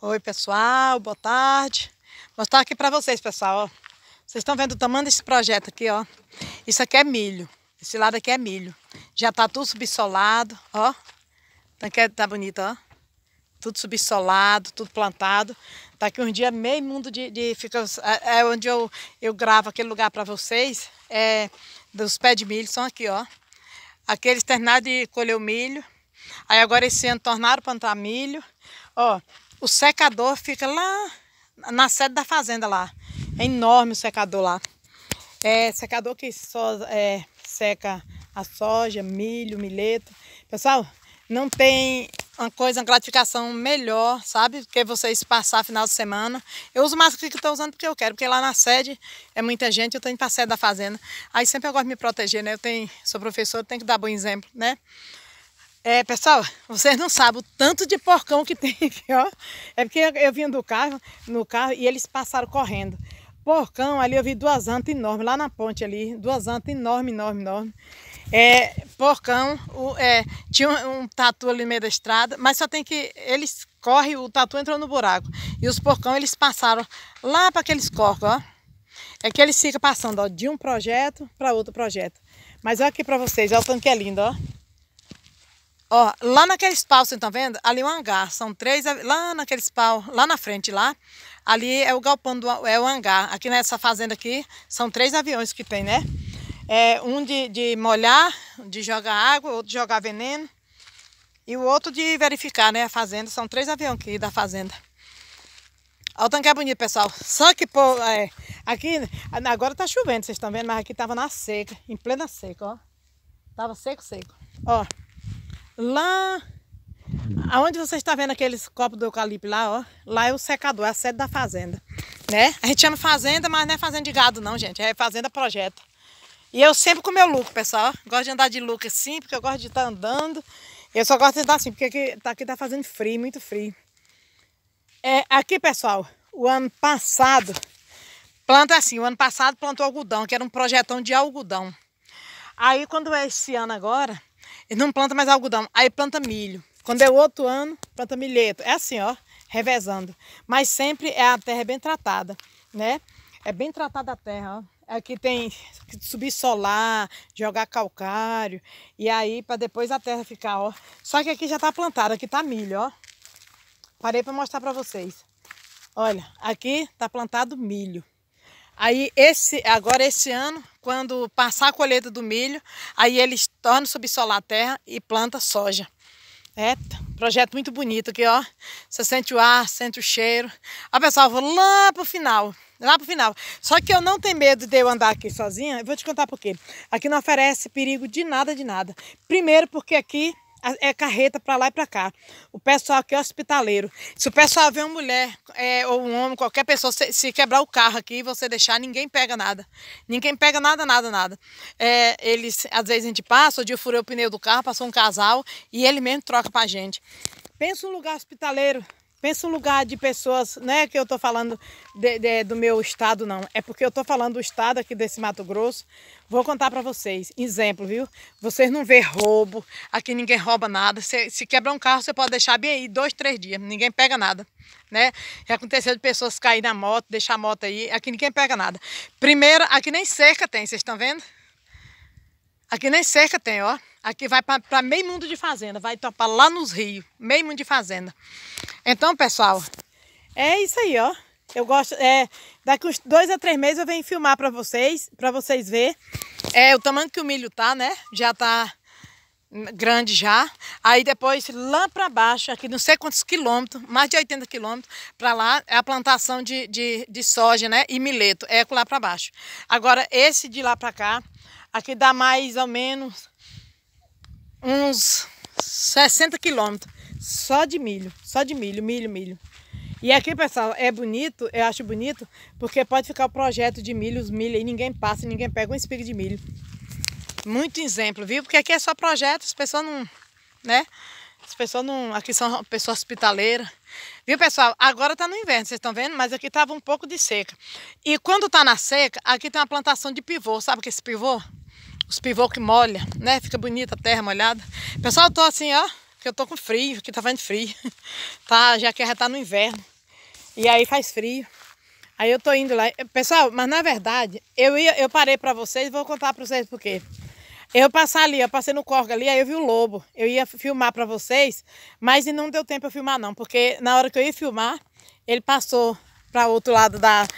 Oi, pessoal, boa tarde. Mostrar aqui para vocês, pessoal. Vocês estão vendo o tamanho desse projeto aqui, ó. Isso aqui é milho. Esse lado aqui é milho. Já tá tudo subsolado, ó. Tá aqui tá bonito, ó. Tudo subsolado, tudo plantado. Tá aqui um dia meio mundo de... de fica, é, é onde eu, eu gravo aquele lugar para vocês. É, dos pés de milho, são aqui, ó. Aqui eles terminaram de colher o milho. Aí agora esse ano tornaram plantar milho. Ó, o secador fica lá na sede da fazenda lá. É enorme o secador lá. É secador que só é, seca a soja, milho, milheto. Pessoal, não tem uma coisa, uma gratificação melhor, sabe? Que vocês passar final de semana. Eu uso máscara que estou usando porque eu quero, porque lá na sede é muita gente, eu tenho para a sede da fazenda. Aí sempre eu gosto de me proteger, né? Eu tenho, sou professor, tenho que dar bom exemplo, né? É, pessoal, vocês não sabem o tanto de porcão que tem aqui, ó. É porque eu, eu vim do carro, no carro e eles passaram correndo. Porcão, ali eu vi duas antas enormes, lá na ponte ali. Duas antas enormes, enormes, enormes. É, porcão, o, é, tinha um, um, tatu ali no meio da estrada, mas só tem que, eles correm, o tatu entrou no buraco. E os porcão, eles passaram lá para aqueles corcos, ó. É que eles ficam passando, ó, de um projeto para outro projeto. Mas olha aqui para vocês, olha o tanque é lindo, ó. Ó, lá naquele pau, vocês estão vendo? Ali é um hangar, são três, lá naquele pau, lá na frente, lá, ali é o galpão, do, é o hangar. Aqui nessa fazenda aqui, são três aviões que tem, né? É, um de, de molhar, de jogar água, outro de jogar veneno, e o outro de verificar, né, a fazenda. São três aviões aqui da fazenda. Olha o tanque é bonito, pessoal. Só que, pô, é, aqui, agora tá chovendo, vocês estão vendo, mas aqui tava na seca, em plena seca, ó. Tava seco, seco. Ó. Lá, aonde você está vendo aqueles copos do eucalipto lá, ó, lá é o secador, é a sede da fazenda, né? A gente chama fazenda, mas não é fazenda de gado não, gente, é fazenda projeto. E eu sempre com meu lucro, pessoal, gosto de andar de lucro assim, porque eu gosto de estar tá andando. Eu só gosto de andar assim, porque aqui, tá, aqui tá fazendo frio, muito frio. É, aqui, pessoal, o ano passado, planta assim, o ano passado plantou algodão, que era um projetão de algodão. Aí, quando é esse ano agora, não planta mais algodão, aí planta milho. Quando é outro ano, planta milheto. É assim, ó, revezando. Mas sempre é a terra bem tratada, né? É bem tratada a terra, ó. Aqui é tem que subir solar, jogar calcário. E aí, para depois a terra ficar, ó. Só que aqui já tá plantado, aqui tá milho, ó. Parei para mostrar para vocês. Olha, aqui tá plantado milho. Aí, esse, agora esse ano, quando passar a colheita do milho, aí eles tornam subsolar a terra e planta soja. É, projeto muito bonito aqui, ó. Você sente o ar, sente o cheiro. Ah, pessoal, vou lá pro final. Lá pro final. Só que eu não tenho medo de eu andar aqui sozinha. Eu vou te contar por quê. Aqui não oferece perigo de nada, de nada. Primeiro porque aqui é carreta para lá e para cá. O pessoal aqui é hospitaleiro. Se o pessoal vê uma mulher é, ou um homem, qualquer pessoa, se, se, quebrar o carro aqui e você deixar, ninguém pega nada. Ninguém pega nada, nada, nada. É, eles, às vezes a gente passa, o dia eu furei o pneu do carro, passou um casal e ele mesmo troca para gente. Pensa um lugar hospitaleiro. Pensa um lugar de pessoas, né? Que eu estou falando de, de, do meu estado, não. É porque eu estou falando do estado aqui desse Mato Grosso. Vou contar para vocês. Exemplo, viu? Vocês não vê roubo. Aqui ninguém rouba nada. Se, se quebrar um carro, você pode deixar bem aí dois, três dias. Ninguém pega nada, né? Já aconteceu de pessoas cair na moto, deixar a moto aí. Aqui ninguém pega nada. Primeiro, aqui nem cerca tem. Vocês estão vendo? Aqui nem cerca tem, ó. Aqui vai para meio mundo de fazenda, vai topar lá nos rios, meio mundo de fazenda. Então, pessoal, é isso aí, ó. Eu gosto, é, daqui uns dois a três meses eu venho filmar para vocês, para vocês ver é, o tamanho que o milho tá, né? Já tá grande já. Aí depois lá para baixo, aqui não sei quantos quilômetros, mais de 80 quilômetros para lá é a plantação de, de, de, soja, né? E mileto, é lá para baixo. Agora esse de lá para cá, aqui dá mais ou menos uns 60 quilômetros só de milho, só de milho, milho, milho. E aqui, pessoal, é bonito, eu acho bonito, porque pode ficar o projeto de milho, os milho, e ninguém passa, ninguém pega um espiga de milho. Muito exemplo, viu? Porque aqui é só projeto, as pessoas não, né? As pessoas não, aqui são pessoas hospitaleiras. Viu, pessoal? Agora tá no inverno, vocês estão vendo? Mas aqui tava um pouco de seca. E quando tá na seca, aqui tem uma plantação de pivô. Sabe o que é esse pivô? os pivôs que molha, né? Fica bonita a terra molhada. Pessoal, eu tô assim, ó, porque eu tô com frio, que tá fazendo frio. Tá, já que já tá no inverno. E aí faz frio. Aí eu tô indo lá. Pessoal, mas na verdade, eu ia, eu parei para vocês, vou contar para vocês por quê. Eu passar ali, eu passei no corgo ali, aí eu vi o lobo. Eu ia filmar para vocês, mas não deu tempo eu filmar não, porque na hora que eu ia filmar, ele passou para outro lado da